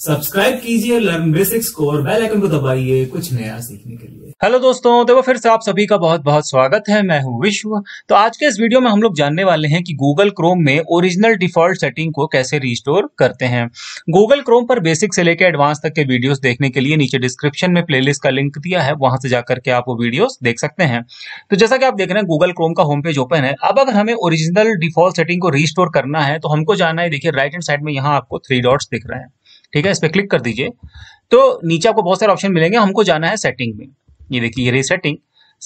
Subscribe कीजिए learn basics को और बेल आइकन को दबाइए कुछ नया सीखने के लिए हेलो दोस्तों देखो तो फिर से आप सभी का बहुत बहुत स्वागत है मैं हूं विश्व तो आज के इस वीडियो में हम लोग जानने वाले हैं कि गूगल क्रोम में ओरिजिनल डिफॉल्ट सेटिंग को कैसे रिस्टोर करते हैं गूगल क्रोम पर बेसिक से लेकर एडवांस तक के वीडियोस देखने के लिए नीचे डिस्क्रिप्शन में प्लेलिस्ट का लिंक दिया है वहां से जाकर के आप वो वीडियो देख सकते हैं तो जैसा कि आप देख रहे हैं गूगल क्रोम का होम पेज ओपन है अब अगर हमें ओरिजिनल डिफॉल्ट सेटिंग को रिस्टोर करना है तो हमको जाना है देखिए राइट एंड साइड में यहाँ आपको थ्री डॉट्स दिख रहे हैं ठीक है इस पर क्लिक कर दीजिए तो नीचे आपको बहुत सारे ऑप्शन मिलेंगे हमको जाना है सेटिंग में ये देखिए ये रही सेटिंग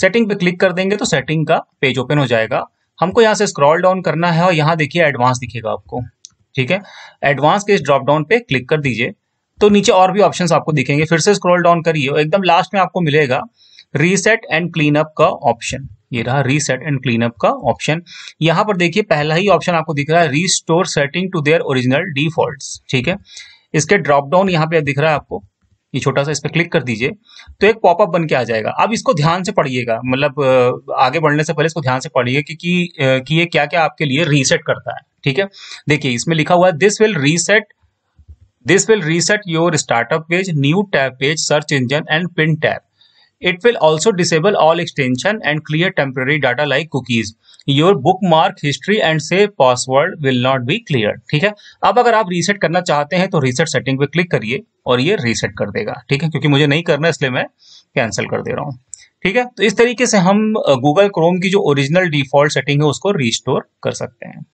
सेटिंग पे क्लिक कर देंगे तो सेटिंग का पेज ओपन हो जाएगा हमको यहाँ से स्क्रॉल डाउन करना है और यहाँ देखिए एडवांस दिखेगा आपको ठीक है एडवांस के इस ड्रॉप डाउन पे क्लिक कर दीजिए तो नीचे और भी ऑप्शन आपको दिखेंगे फिर से स्क्रॉल डाउन करिए एकदम लास्ट में आपको मिलेगा रीसेट एंड क्लीन अप का ऑप्शन ये रहा रीसेट एंड क्लीन अप का ऑप्शन यहाँ पर देखिए पहला ही ऑप्शन आपको दिख रहा है restore setting to their original default ठीक है इसके ड्रॉप डाउन यहाँ पे दिख रहा है आपको ये छोटा सा इस पर क्लिक कर दीजिए तो एक पॉपअप बन के आ जाएगा अब इसको ध्यान से पढ़िएगा मतलब आगे बढ़ने से पहले इसको ध्यान से पढ़िए कि, कि, कि ये क्या क्या आपके लिए रीसेट करता है ठीक है देखिए इसमें लिखा हुआ है this will reset this will reset your startup page new tab page search engine and pin tab It will also disable all extension and clear temporary data like cookies. Your bookmark history and save password will not be clear ठीक है अब अगर आप reset करना चाहते हैं तो reset setting पे क्लिक करिए और ये रीसेट कर देगा ठीक है क्योंकि मुझे नहीं करना है इसलिए मैं कैंसिल कर दे रहा हूँ ठीक है तो इस तरीके से हम गूगल क्रोम की जो ओरिजिनल डिफॉल्ट सेटिंग है उसको रिस्टोर कर सकते हैं